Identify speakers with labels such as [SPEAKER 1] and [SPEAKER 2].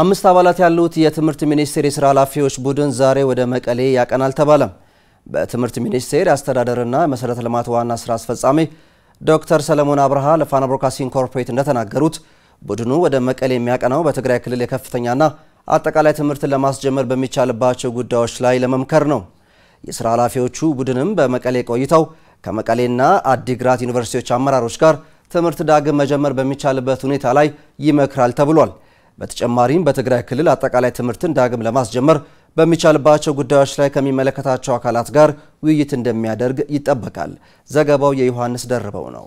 [SPEAKER 1] አምስት አባላት ያሉት የትምህርት ሚኒስቴር የስራ ኃላፊዎች ቡድን ዛሬ ወደ መቀሌ ያቀናል ተባለም። በትምህርት ሚኒስቴር አስተዳደርና መሰረተ ልማት ዋና ስራ አስፈጻሚ ዶክተር ሰለሞን አብርሃ ለፋና ብሮድካስቲንግ ኮርፖሬት እንደተናገሩት ቡድኑ ወደ መቀሌ የሚያቀናው በትግራይ ክልል የከፍተኛና አጠቃላይ ትምህርትን ለማስጀመር በሚቻልባቸው ጉዳዮች ላይ ለመምከር ነው። የስራ ኃላፊዎቹ ቡድንም በመቀሌ ቆይተው ከመቀሌና አዲግራት ዩኒቨርሲቲዎች አመራሮች ጋር ትምህርት ዳግም መጀመር በሚቻልበት ሁኔታ ላይ ይመክራል ተብሏል። በተጨማሪም በትግራይ ክልል አጠቃላይ ትምህርትን ዳግም ለማስጀመር በሚቻልባቸው ጉዳዮች ላይ ከሚመለከታቸው አካላት ጋር ውይይት እንደሚያደርግ ይጠበቃል። ዘገባው የዮሐንስ ደርበው ነው።